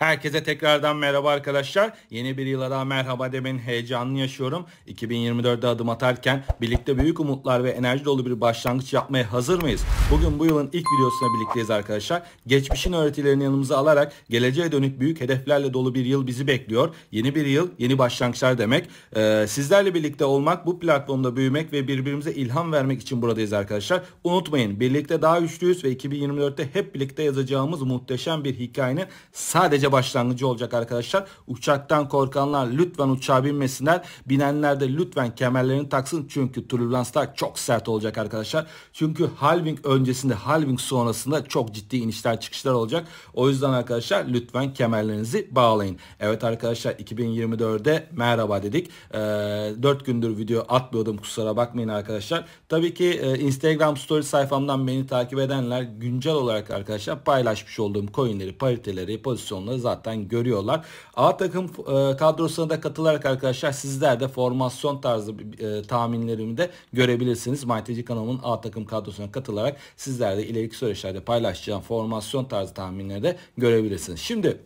Herkese tekrardan merhaba arkadaşlar. Yeni bir yıla daha merhaba demenin heyecanını yaşıyorum. 2024'de adım atarken birlikte büyük umutlar ve enerji dolu bir başlangıç yapmaya hazır mıyız? Bugün bu yılın ilk videosuna birlikteyiz arkadaşlar. Geçmişin öğretilerini yanımıza alarak geleceğe dönük büyük hedeflerle dolu bir yıl bizi bekliyor. Yeni bir yıl yeni başlangıçlar demek. Ee, sizlerle birlikte olmak, bu platformda büyümek ve birbirimize ilham vermek için buradayız arkadaşlar. Unutmayın birlikte daha güçlüyüz ve 2024'te hep birlikte yazacağımız muhteşem bir hikayenin sadece başlangıcı olacak arkadaşlar. Uçaktan korkanlar lütfen uçağa binmesinler. Binenler de lütfen kemerlerini taksın. Çünkü turbulanslar çok sert olacak arkadaşlar. Çünkü halving öncesinde halving sonrasında çok ciddi inişler çıkışlar olacak. O yüzden arkadaşlar lütfen kemerlerinizi bağlayın. Evet arkadaşlar 2024'de merhaba dedik. Ee, 4 gündür video atmıyordum kusura bakmayın arkadaşlar. Tabii ki e, Instagram story sayfamdan beni takip edenler güncel olarak arkadaşlar paylaşmış olduğum coinleri, pariteleri, pozisyonları zaten görüyorlar. A takım e, kadrosuna da katılarak arkadaşlar sizler de formasyon tarzı e, tahminlerimi de görebilirsiniz. MyTC kanalımın A takım kadrosuna katılarak sizler de ileriki süreçlerde paylaşacağım formasyon tarzı tahminleri de görebilirsiniz. Şimdi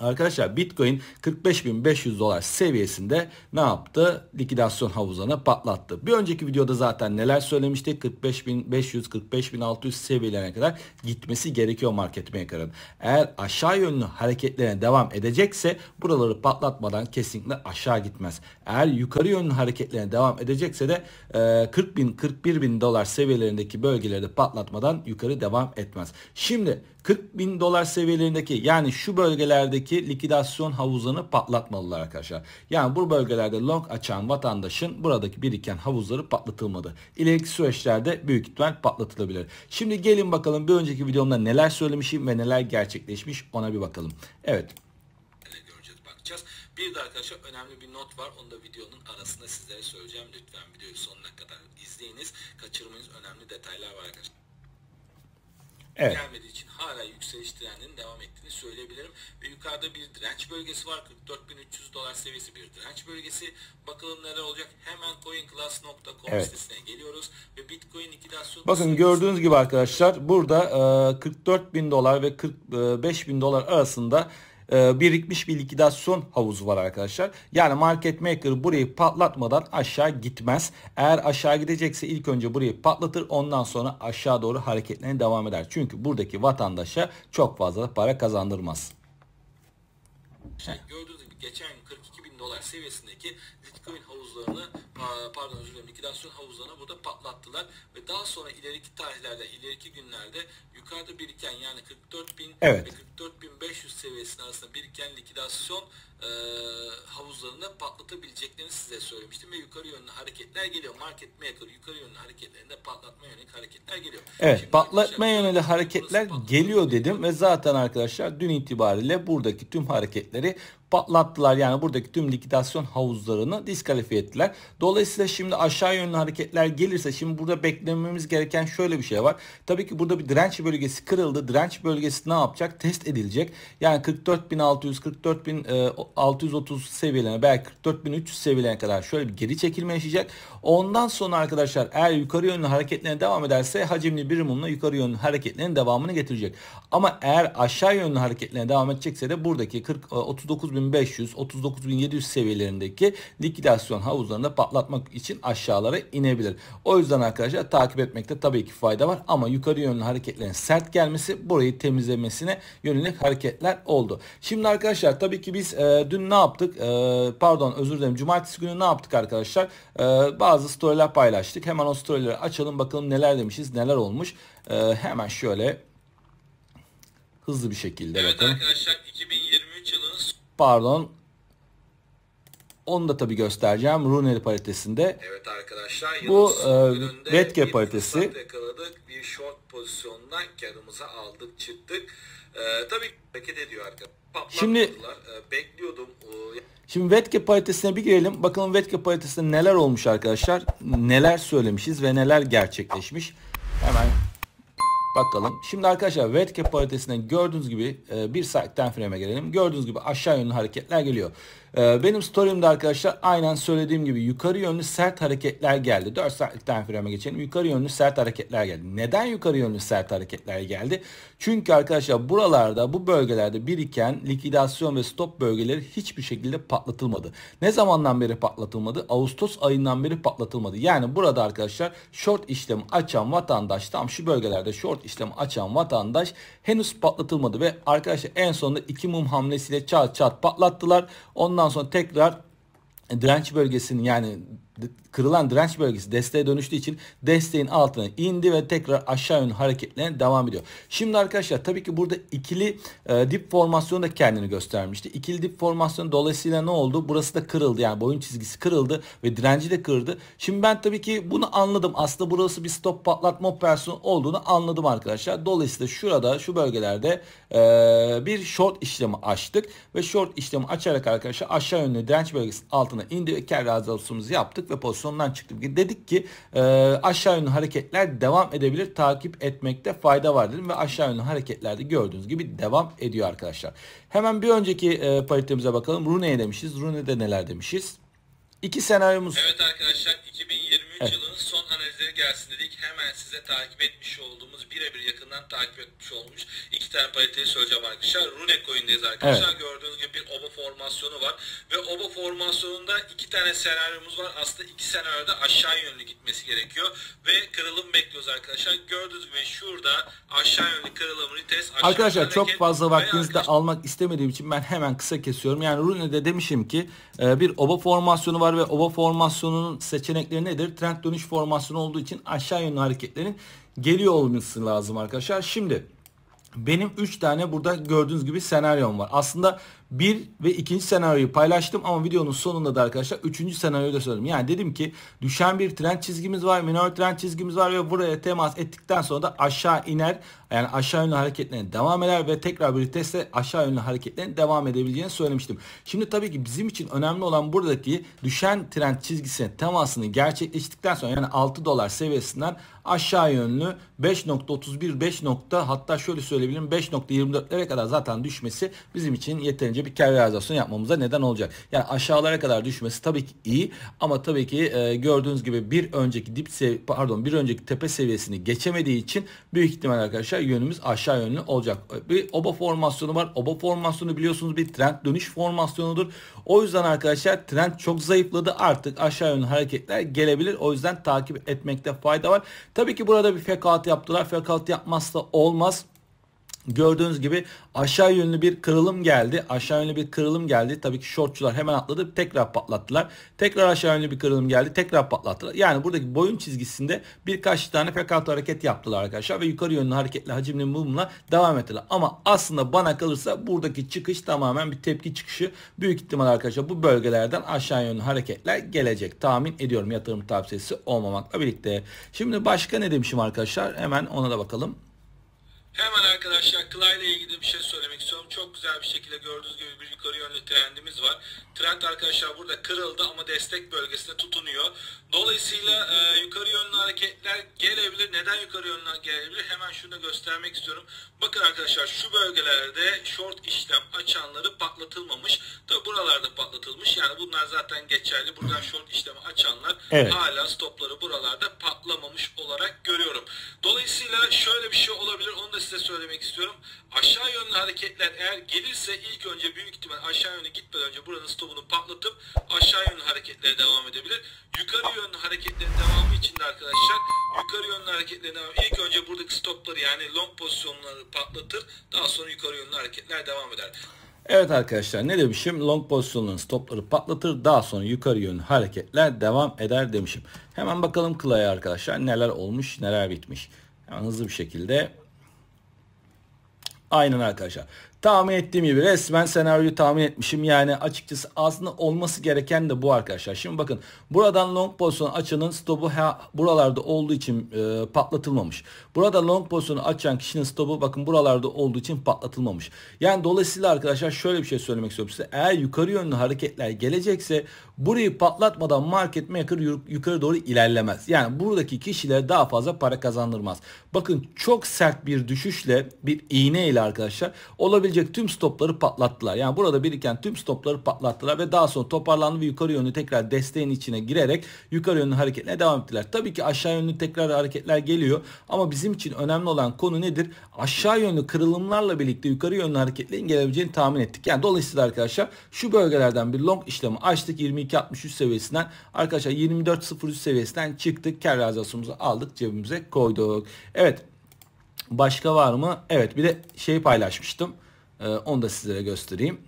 Arkadaşlar Bitcoin 45.500 dolar seviyesinde ne yaptı? Likidasyon havuzana patlattı. Bir önceki videoda zaten neler söylemiştik? 45.500, 45.600 seviyelerine kadar gitmesi gerekiyor market maker'ın. Eğer aşağı yönlü hareketlerine devam edecekse buraları patlatmadan kesinlikle aşağı gitmez. Eğer yukarı yönlü hareketlerine devam edecekse de 40.000, e, 41.000 dolar seviyelerindeki bölgelerde patlatmadan yukarı devam etmez. Şimdi 40 bin dolar seviyelerindeki yani şu bölgelerdeki likidasyon havuzunu patlatmalılar arkadaşlar. Yani bu bölgelerde long açan vatandaşın buradaki biriken havuzları patlatılmadı. İleriki süreçlerde büyük ihtimal patlatılabilir. Şimdi gelin bakalım bir önceki videomda neler söylemişim ve neler gerçekleşmiş ona bir bakalım. Evet bakacağız. Bir de arkadaşlar önemli bir not var. Onu da videonun arasında sizlere söyleyeceğim. Lütfen videoyu sonuna kadar izleyiniz. Kaçırmayınız. Önemli detaylar var arkadaşlar evet. gelmediği için hala yükseliş trendinin devam ettiğini söyleyebilirim. Ve yukarıda bir direnç bölgesi var. 44.300 dolar seviyesi bir direnç bölgesi. Bakalım neler olacak. Hemen coinclass.com evet. sitesine geliyoruz. Ve bitcoin likidasyon... Bakın gördüğünüz gibi arkadaşlar burada 44.000 dolar ve 45.000 dolar arasında ee, birikmiş bir likidasyon havuzu var arkadaşlar. Yani market maker burayı patlatmadan aşağı gitmez. Eğer aşağı gidecekse ilk önce burayı patlatır ondan sonra aşağı doğru hareketlerine devam eder. Çünkü buradaki vatandaşa çok fazla para kazandırmaz. gördüğünüz gibi geçen 42 bin dolar seviyesindeki Bitcoin havuzlarını pardon özür dilerim likidasyon havuzlarını burada patlattılar ve daha sonra ileriki tarihlerde ileriki günlerde yukarıda biriken yani 44 bin evet. ve 500 seviyesinin arasında biriken likidasyon e, havuzlarında patlatabileceklerini size söylemiştim ve yukarı yönlü hareketler geliyor. Market maker yukarı yönlü hareketlerinde patlatma yönelik hareketler geliyor. Evet Şimdi patlatma yönlü hareketler geliyor dedim ve zaten arkadaşlar dün itibariyle buradaki tüm hareketleri patlattılar. Yani buradaki tüm likidasyon havuzlarını diskalifiye ettiler. Dolayısıyla şimdi aşağı yönlü hareketler gelirse şimdi burada beklememiz gereken şöyle bir şey var. Tabii ki burada bir direnç bölgesi kırıldı. Direnç bölgesi ne yapacak? Test edilecek. Yani 44.600, 44.630 e, seviyelerine belki 44.300 seviyelerine kadar şöyle bir geri çekilme yaşayacak. Ondan sonra arkadaşlar eğer yukarı yönlü hareketlerine devam ederse hacimli bir mumla yukarı yönlü hareketlerin devamını getirecek. Ama eğer aşağı yönlü hareketlerine devam edecekse de buradaki 40 39.000 e, 39.500, 39.700 seviyelerindeki likidasyon havuzlarında patlatmak için aşağılara inebilir. O yüzden arkadaşlar takip etmekte tabii ki fayda var ama yukarı yönlü hareketlerin sert gelmesi burayı temizlemesine yönelik hareketler oldu. Şimdi arkadaşlar tabii ki biz e, dün ne yaptık? E, pardon özür dilerim. Cumartesi günü ne yaptık arkadaşlar? E, bazı storyler paylaştık. Hemen o storyleri açalım bakalım neler demişiz, neler olmuş. E, hemen şöyle hızlı bir şekilde evet, bakın. Evet arkadaşlar 2023 yılının Pardon. Onu da tabii göstereceğim. Runner paritesinde. Evet arkadaşlar. Bu e, red cap paritesi. Yakaladık. Bir short pozisyondan karımıza aldık çıktık. E, tabii hareket ediyor arkadaşlar. Şimdi e, bekliyordum. Şimdi red paritesine bir girelim. Bakalım red paritesinde neler olmuş arkadaşlar. Neler söylemişiz ve neler gerçekleşmiş. Hemen Bakalım. Şimdi arkadaşlar wet cap paritesinden gördüğünüz gibi e, bir saatten time frame'e gelelim. Gördüğünüz gibi aşağı yönlü hareketler geliyor. E, benim story'imde arkadaşlar aynen söylediğim gibi yukarı yönlü sert hareketler geldi. 4 saatten time frame'e geçelim. Yukarı yönlü sert hareketler geldi. Neden yukarı yönlü sert hareketler geldi? Çünkü arkadaşlar buralarda bu bölgelerde biriken likidasyon ve stop bölgeleri hiçbir şekilde patlatılmadı. Ne zamandan beri patlatılmadı? Ağustos ayından beri patlatılmadı. Yani burada arkadaşlar short işlemi açan vatandaş tam şu bölgelerde short işlemi açan vatandaş henüz patlatılmadı ve arkadaşlar en sonunda iki mum hamlesiyle çat çat patlattılar. Ondan sonra tekrar direnç bölgesinin yani kırılan direnç bölgesi desteğe dönüştüğü için desteğin altına indi ve tekrar aşağı yönlü hareketlerine devam ediyor. Şimdi arkadaşlar tabii ki burada ikili e, dip formasyonu da kendini göstermişti. İkili dip formasyonu dolayısıyla ne oldu? Burası da kırıldı yani boyun çizgisi kırıldı ve direnci de kırdı. Şimdi ben tabii ki bunu anladım. Aslında burası bir stop patlatma operasyonu olduğunu anladım arkadaşlar. Dolayısıyla şurada şu bölgelerde e, bir short işlemi açtık ve short işlemi açarak arkadaşlar aşağı yönlü direnç bölgesinin altına indi ve kar razı yaptık yaptık ve pozisyondan çıktık. Dedik ki e, aşağı yönlü hareketler devam edebilir. Takip etmekte fayda var dedim ve aşağı yönlü hareketlerde gördüğünüz gibi devam ediyor arkadaşlar. Hemen bir önceki e, paritemize bakalım. Rune'ye demişiz. Rune'de neler demişiz? İki senaryomuz. Evet arkadaşlar 2023 evet. yılının son analizleri gelsin dedik. Hemen size takip etmiş olduğumuz birebir yakından takip etmiş olmuş iki tane pariteyi söyleyeceğim arkadaşlar. Rune coin'deyiz arkadaşlar. Evet. Gördüğünüz gibi bir oba formasyonu var. Ve oba formasyonunda iki tane senaryomuz var. Aslında iki senaryoda aşağı yönlü gitmesi gerekiyor. Ve kırılım bekliyoruz arkadaşlar. Gördüğünüz gibi şurada aşağı yönlü kırılım test. Arkadaşlar çok fazla vaktinizi de almak istemediğim için ben hemen kısa kesiyorum. Yani Rune'de demişim ki e, bir oba formasyonu var ve oba formasyonunun seçenekleri nedir? Trend dönüş formasyonu olduğu için aşağı yönlü hareketlerin geliyor olması lazım arkadaşlar. Şimdi benim 3 tane burada gördüğünüz gibi senaryom var. Aslında 1 ve 2. senaryoyu paylaştım ama videonun sonunda da arkadaşlar 3. senaryoyu da söyledim. Yani dedim ki düşen bir trend çizgimiz var, minor trend çizgimiz var ve buraya temas ettikten sonra da aşağı iner. Yani aşağı yönlü hareketlerine devam eder ve tekrar bir testle aşağı yönlü hareketlerine devam edebileceğini söylemiştim. Şimdi tabii ki bizim için önemli olan buradaki düşen trend çizgisine temasını gerçekleştikten sonra yani 6 dolar seviyesinden aşağı yönlü 5.31 5 hatta şöyle söyleyebilirim 5.24'lere kadar zaten düşmesi bizim için yeterince bir bir kariyalizasyon yapmamıza neden olacak. Yani aşağılara kadar düşmesi tabii ki iyi ama tabii ki e, gördüğünüz gibi bir önceki dip sev pardon bir önceki tepe seviyesini geçemediği için büyük ihtimal arkadaşlar yönümüz aşağı yönlü olacak. E, bir oba formasyonu var. Oba formasyonu biliyorsunuz bir trend dönüş formasyonudur. O yüzden arkadaşlar trend çok zayıfladı. Artık aşağı yönlü hareketler gelebilir. O yüzden takip etmekte fayda var. Tabii ki burada bir fekat yaptılar. Fekat yapmazsa olmaz. Gördüğünüz gibi aşağı yönlü bir kırılım geldi. Aşağı yönlü bir kırılım geldi. Tabii ki shortçular hemen atladı. Tekrar patlattılar. Tekrar aşağı yönlü bir kırılım geldi. Tekrar patlattılar. Yani buradaki boyun çizgisinde birkaç tane pekato hareket yaptılar arkadaşlar. Ve yukarı yönlü hareketle hacimli mumla devam ettiler. Ama aslında bana kalırsa buradaki çıkış tamamen bir tepki çıkışı. Büyük ihtimal arkadaşlar bu bölgelerden aşağı yönlü hareketler gelecek. Tahmin ediyorum yatırım tavsiyesi olmamakla birlikte. Şimdi başka ne demişim arkadaşlar? Hemen ona da bakalım. Hemen arkadaşlar klayla ilgili bir şey söylemek istiyorum. Çok güzel bir şekilde gördüğünüz gibi bir yukarı yönlü trendimiz var. Trend arkadaşlar burada kırıldı ama destek bölgesinde tutunuyor. Dolayısıyla e, yukarı yönlü hareketler gelebilir. Neden yukarı yönlü gelebilir? Hemen şunu da göstermek istiyorum. Bakın arkadaşlar şu bölgelerde short işlem açanları patlatılmamış. Tabi buralarda patlatılmış. Yani bunlar zaten geçerli. Buradan short işlemi açanlar evet. hala stopları buralarda patlamamış olarak görüyorum. Dolayısıyla şöyle bir şey olabilir. Onu da size söylemek istiyorum. Aşağı yönlü hareketler eğer gelirse ilk önce büyük ihtimal aşağı yönlü gitmeden önce buranın stopunu patlatıp aşağı yönlü hareketlere devam edebilir. Yukarı yönlü hareketlerin devamı için de arkadaşlar yukarı yönlü hareketlerin devamı ilk önce buradaki stopları yani long pozisyonları patlatır. Daha sonra yukarı yönlü hareketler devam eder. Evet arkadaşlar ne demişim long pozisyonların stopları patlatır daha sonra yukarı yönlü hareketler devam eder demişim. Hemen bakalım Clay'a arkadaşlar neler olmuş neler bitmiş. Hemen hızlı bir şekilde Aynen arkadaşlar. Tahmin ettiğim gibi resmen senaryoyu tahmin etmişim. Yani açıkçası aslında olması gereken de bu arkadaşlar. Şimdi bakın buradan long pozisyon açanın stopu ha, buralarda olduğu için e, patlatılmamış. Burada long pozisyonu açan kişinin stopu bakın buralarda olduğu için patlatılmamış. Yani dolayısıyla arkadaşlar şöyle bir şey söylemek istiyorum size. Eğer yukarı yönlü hareketler gelecekse burayı patlatmadan market maker yukarı doğru ilerlemez. Yani buradaki kişilere daha fazla para kazandırmaz. Bakın çok sert bir düşüşle bir iğne ile arkadaşlar olabilir gelecek tüm stopları patlattılar. Yani burada biriken tüm stopları patlattılar ve daha sonra toparlandı ve yukarı yönlü tekrar desteğin içine girerek yukarı yönlü hareketine devam ettiler. Tabii ki aşağı yönlü tekrar hareketler geliyor ama bizim için önemli olan konu nedir? Aşağı yönlü kırılımlarla birlikte yukarı yönlü hareketlerin gelebileceğini tahmin ettik. Yani dolayısıyla arkadaşlar şu bölgelerden bir long işlemi açtık 22.63 seviyesinden arkadaşlar 24.03 seviyesinden çıktık. Kar realizasyonumuzu aldık cebimize koyduk. Evet Başka var mı? Evet bir de şey paylaşmıştım. Ee, onu da sizlere göstereyim.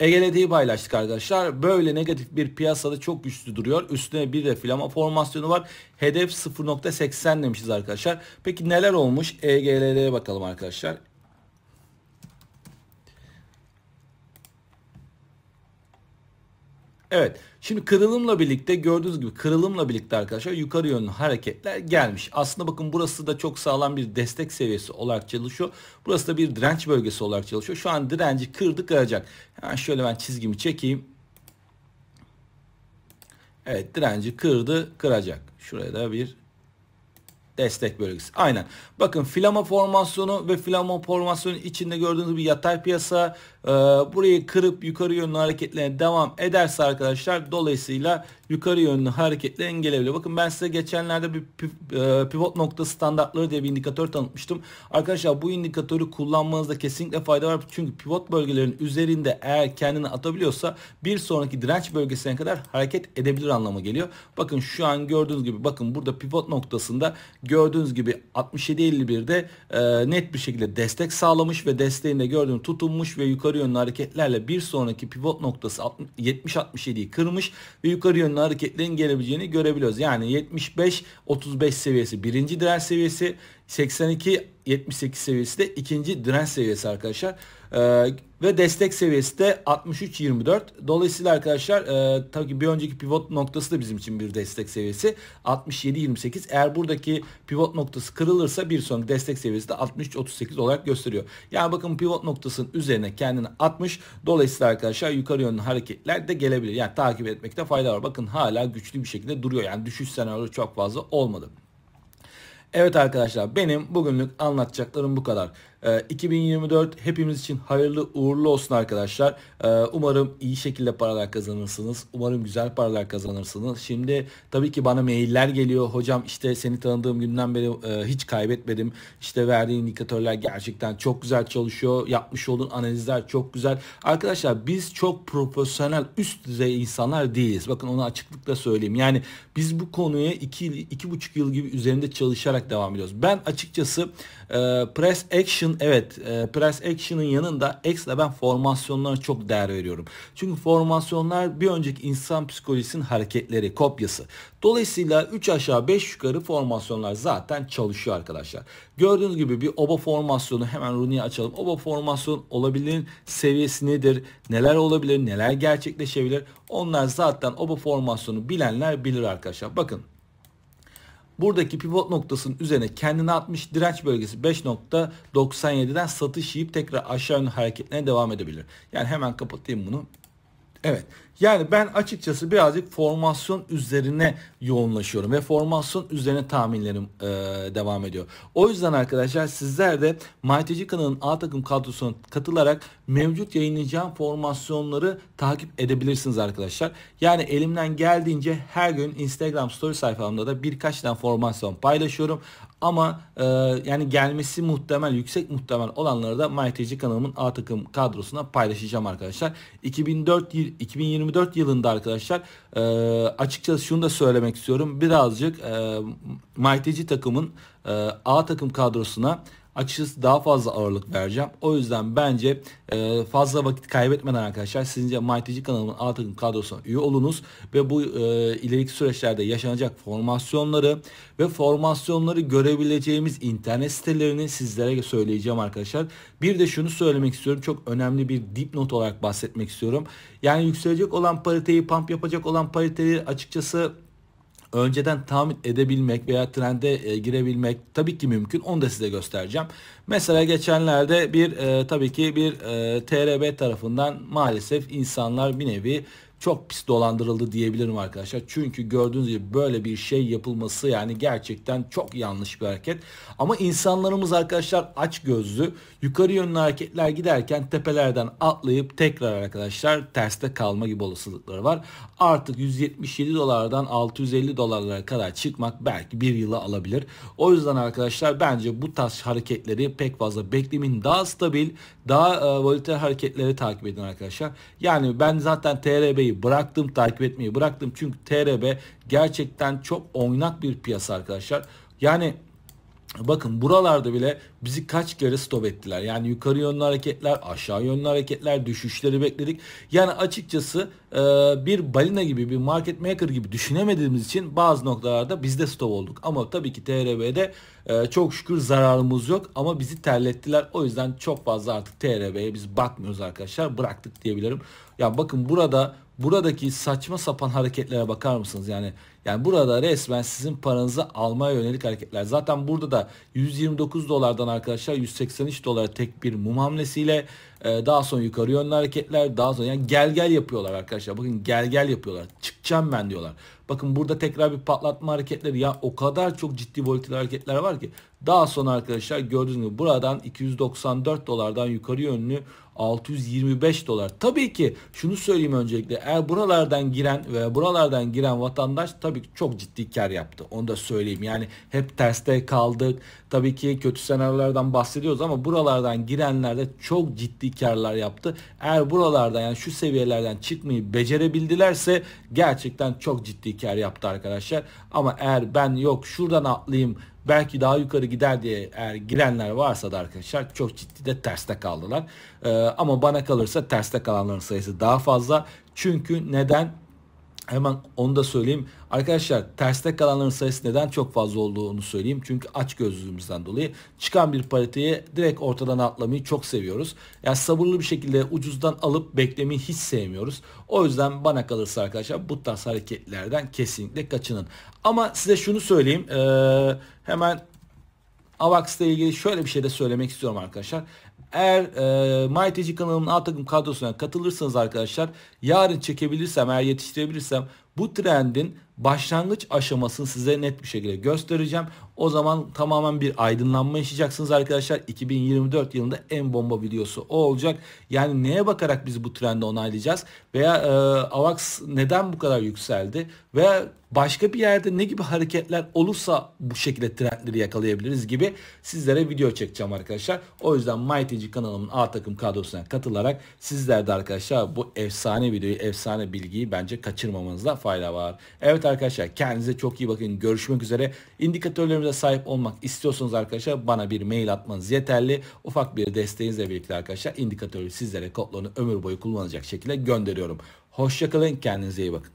Egelede'yi paylaştık arkadaşlar. Böyle negatif bir piyasada çok güçlü duruyor. Üstüne bir de filama formasyonu var. Hedef 0.80 demişiz arkadaşlar. Peki neler olmuş? EGLD'ye bakalım arkadaşlar. Evet şimdi kırılımla birlikte gördüğünüz gibi kırılımla birlikte arkadaşlar yukarı yönlü hareketler gelmiş. Aslında bakın burası da çok sağlam bir destek seviyesi olarak çalışıyor. Burası da bir direnç bölgesi olarak çalışıyor. Şu an direnci kırdı kıracak. Hemen şöyle ben çizgimi çekeyim. Evet direnci kırdı kıracak. Şuraya da bir destek bölgesi. Aynen. Bakın filama formasyonu ve filama formasyonu içinde gördüğünüz bir yatay piyasa e, burayı kırıp yukarı yönlü hareketlerine devam ederse arkadaşlar dolayısıyla yukarı yönlü hareketler gelebilir. Bakın ben size geçenlerde bir e, pivot nokta standartları diye bir indikatör tanıtmıştım. Arkadaşlar bu indikatörü kullanmanızda kesinlikle fayda var. Çünkü pivot bölgelerin üzerinde eğer kendini atabiliyorsa bir sonraki direnç bölgesine kadar hareket edebilir anlamı geliyor. Bakın şu an gördüğünüz gibi bakın burada pivot noktasında gördüğünüz gibi 67.51'de e, net bir şekilde destek sağlamış ve desteğinde gördüğünüz tutunmuş ve yukarı yönlü hareketlerle bir sonraki pivot noktası 70-67'yi kırmış ve yukarı yönlü hareketlerin gelebileceğini görebiliyoruz. Yani 75-35 seviyesi birinci direnç seviyesi 82-78 seviyesi de ikinci direnç seviyesi arkadaşlar. E, ve destek seviyesi de 63.24. Dolayısıyla arkadaşlar e, tabii ki bir önceki pivot noktası da bizim için bir destek seviyesi 67.28. Eğer buradaki pivot noktası kırılırsa bir sonraki destek seviyesi de 63.38 olarak gösteriyor. Yani bakın pivot noktasının üzerine kendini atmış. Dolayısıyla arkadaşlar yukarı yönlü hareketler de gelebilir. Yani takip etmekte fayda var. Bakın hala güçlü bir şekilde duruyor. Yani düşüş senaryoları çok fazla olmadı. Evet arkadaşlar benim bugünlük anlatacaklarım bu kadar. E, ee, 2024 hepimiz için hayırlı uğurlu olsun arkadaşlar. E, umarım iyi şekilde paralar kazanırsınız. Umarım güzel paralar kazanırsınız. Şimdi tabii ki bana mailler geliyor. Hocam işte seni tanıdığım günden beri e, hiç kaybetmedim. İşte verdiğin indikatörler gerçekten çok güzel çalışıyor. Yapmış olduğun analizler çok güzel. Arkadaşlar biz çok profesyonel üst düzey insanlar değiliz. Bakın onu açıklıkla söyleyeyim. Yani biz bu konuya 2 iki, 2,5 yıl gibi üzerinde çalışarak olarak devam ediyoruz. Ben açıkçası e, press action evet e, press action'ın yanında ekstra ben formasyonlara çok değer veriyorum. Çünkü formasyonlar bir önceki insan psikolojisinin hareketleri kopyası. Dolayısıyla 3 aşağı 5 yukarı formasyonlar zaten çalışıyor arkadaşlar. Gördüğünüz gibi bir oba formasyonu hemen Rooney'i açalım. Oba formasyon olabilir seviyesi nedir? Neler olabilir? Neler gerçekleşebilir? Onlar zaten oba formasyonu bilenler bilir arkadaşlar. Bakın Buradaki pivot noktasının üzerine kendini atmış direnç bölgesi 5.97'den satış yiyip tekrar aşağı yönlü hareketine devam edebilir. Yani hemen kapatayım bunu. Evet. Yani ben açıkçası birazcık formasyon üzerine yoğunlaşıyorum ve formasyon üzerine tahminlerim e, devam ediyor. O yüzden arkadaşlar sizler de Maitecikan'ın kanalının A takım kadrosuna katılarak mevcut yayınlayacağım formasyonları takip edebilirsiniz arkadaşlar. Yani elimden geldiğince her gün Instagram story sayfamda da birkaç tane formasyon paylaşıyorum. Ama e, yani gelmesi muhtemel, yüksek muhtemel olanları da MyTC kanalımın A takım kadrosuna paylaşacağım arkadaşlar. 2004 2024 yılında arkadaşlar e, açıkçası şunu da söylemek istiyorum. Birazcık e, MyTC takımın e, A takım kadrosuna açıkçası daha fazla ağırlık vereceğim. O yüzden bence e, fazla vakit kaybetmeden arkadaşlar sizince MyTG kanalımın A takım kadrosuna üye olunuz ve bu e, ileriki süreçlerde yaşanacak formasyonları ve formasyonları görebileceğimiz internet sitelerini sizlere söyleyeceğim arkadaşlar. Bir de şunu söylemek istiyorum. Çok önemli bir dipnot olarak bahsetmek istiyorum. Yani yükselecek olan pariteyi, pump yapacak olan pariteyi açıkçası önceden tahmin edebilmek veya trende e, girebilmek tabii ki mümkün. Onu da size göstereceğim. Mesela geçenlerde bir e, tabii ki bir e, TRB tarafından maalesef insanlar bir nevi çok pis dolandırıldı diyebilirim arkadaşlar. Çünkü gördüğünüz gibi böyle bir şey yapılması yani gerçekten çok yanlış bir hareket. Ama insanlarımız arkadaşlar aç gözlü yukarı yönlü hareketler giderken tepelerden atlayıp tekrar arkadaşlar terste kalma gibi olasılıkları var. Artık 177 dolardan 650 dolarlara kadar çıkmak belki bir yıla alabilir. O yüzden arkadaşlar bence bu tarz hareketleri pek fazla beklemeyin. Daha stabil, daha e, volatil hareketleri takip edin arkadaşlar. Yani ben zaten TRB'yi bıraktım, takip etmeyi bıraktım. Çünkü TRB gerçekten çok oynak bir piyasa arkadaşlar. Yani Bakın buralarda bile bizi kaç kere stop ettiler. Yani yukarı yönlü hareketler, aşağı yönlü hareketler, düşüşleri bekledik. Yani açıkçası e, bir balina gibi, bir market maker gibi düşünemediğimiz için bazı noktalarda biz de stop olduk. Ama tabii ki TRB'de e, çok şükür zararımız yok ama bizi terlettiler. O yüzden çok fazla artık TRB'ye biz bakmıyoruz arkadaşlar. Bıraktık diyebilirim. Ya bakın burada buradaki saçma sapan hareketlere bakar mısınız? Yani yani burada resmen sizin paranızı almaya yönelik hareketler. Zaten burada da 129 dolardan arkadaşlar 183 dolara tek bir mum hamlesiyle e, daha sonra yukarı yönlü hareketler daha sonra yani gel gel yapıyorlar arkadaşlar. Bakın gel gel yapıyorlar. Çıkacağım ben diyorlar. Bakın burada tekrar bir patlatma hareketleri ya o kadar çok ciddi volatil hareketler var ki daha sonra arkadaşlar gördüğünüz gibi buradan 294 dolardan yukarı yönlü 625 dolar. Tabii ki şunu söyleyeyim öncelikle eğer buralardan giren ve buralardan giren vatandaş tabii ki çok ciddi kar yaptı. Onu da söyleyeyim. Yani hep terste kaldık. Tabii ki kötü senaryolardan bahsediyoruz ama buralardan girenler de çok ciddi karlar yaptı. Eğer buralardan yani şu seviyelerden çıkmayı becerebildilerse gerçekten çok ciddi kar yaptı arkadaşlar. Ama eğer ben yok şuradan atlayayım belki daha yukarı gider diye eğer girenler varsa da arkadaşlar çok ciddi de terste kaldılar. Ee, ama bana kalırsa terste kalanların sayısı daha fazla. Çünkü neden? Hemen onu da söyleyeyim. Arkadaşlar terste kalanların sayısı neden çok fazla olduğunu söyleyeyim. Çünkü aç gözlüğümüzden dolayı çıkan bir pariteyi direkt ortadan atlamayı çok seviyoruz. Yani sabırlı bir şekilde ucuzdan alıp beklemeyi hiç sevmiyoruz. O yüzden bana kalırsa arkadaşlar bu tarz hareketlerden kesinlikle kaçının. Ama size şunu söyleyeyim. Ee, hemen AVAX ile ilgili şöyle bir şey de söylemek istiyorum arkadaşlar. Eğer e, MyTG kanalımın A takım kadrosuna katılırsanız arkadaşlar yarın çekebilirsem eğer yetiştirebilirsem bu trendin başlangıç aşamasını size net bir şekilde göstereceğim. O zaman tamamen bir aydınlanma yaşayacaksınız arkadaşlar. 2024 yılında en bomba videosu o olacak. Yani neye bakarak biz bu trendi onaylayacağız? Veya e, AVAX neden bu kadar yükseldi? Veya başka bir yerde ne gibi hareketler olursa bu şekilde trendleri yakalayabiliriz gibi sizlere video çekeceğim arkadaşlar. O yüzden MyTG kanalımın A takım kadrosuna katılarak sizler de arkadaşlar bu efsane videoyu, efsane bilgiyi bence kaçırmamanızda fayda var. Evet arkadaşlar kendinize çok iyi bakın. Görüşmek üzere. İndikatörlerimize sahip olmak istiyorsanız arkadaşlar bana bir mail atmanız yeterli. Ufak bir desteğinizle birlikte arkadaşlar indikatörü sizlere kodlarını ömür boyu kullanacak şekilde gönderiyorum. Hoşçakalın kendinize iyi bakın.